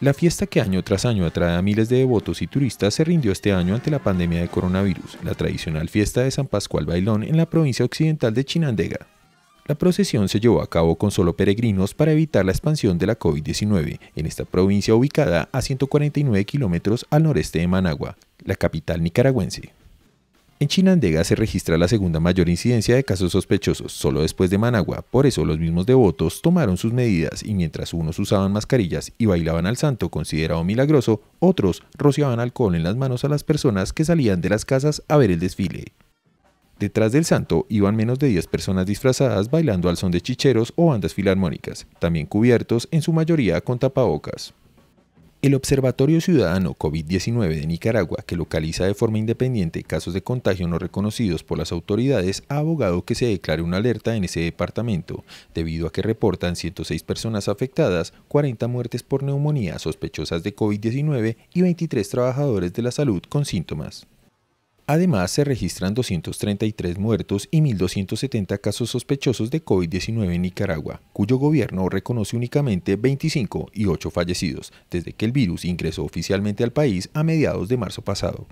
La fiesta que año tras año atrae a miles de devotos y turistas se rindió este año ante la pandemia de coronavirus, la tradicional fiesta de San Pascual Bailón en la provincia occidental de Chinandega. La procesión se llevó a cabo con solo peregrinos para evitar la expansión de la COVID-19 en esta provincia ubicada a 149 kilómetros al noreste de Managua, la capital nicaragüense. En Chinandega se registra la segunda mayor incidencia de casos sospechosos, solo después de Managua. Por eso los mismos devotos tomaron sus medidas y mientras unos usaban mascarillas y bailaban al santo considerado milagroso, otros rociaban alcohol en las manos a las personas que salían de las casas a ver el desfile. Detrás del santo iban menos de 10 personas disfrazadas bailando al son de chicheros o bandas filarmónicas, también cubiertos en su mayoría con tapabocas. El Observatorio Ciudadano COVID-19 de Nicaragua, que localiza de forma independiente casos de contagio no reconocidos por las autoridades, ha abogado que se declare una alerta en ese departamento, debido a que reportan 106 personas afectadas, 40 muertes por neumonía sospechosas de COVID-19 y 23 trabajadores de la salud con síntomas. Además, se registran 233 muertos y 1.270 casos sospechosos de COVID-19 en Nicaragua, cuyo gobierno reconoce únicamente 25 y 8 fallecidos desde que el virus ingresó oficialmente al país a mediados de marzo pasado.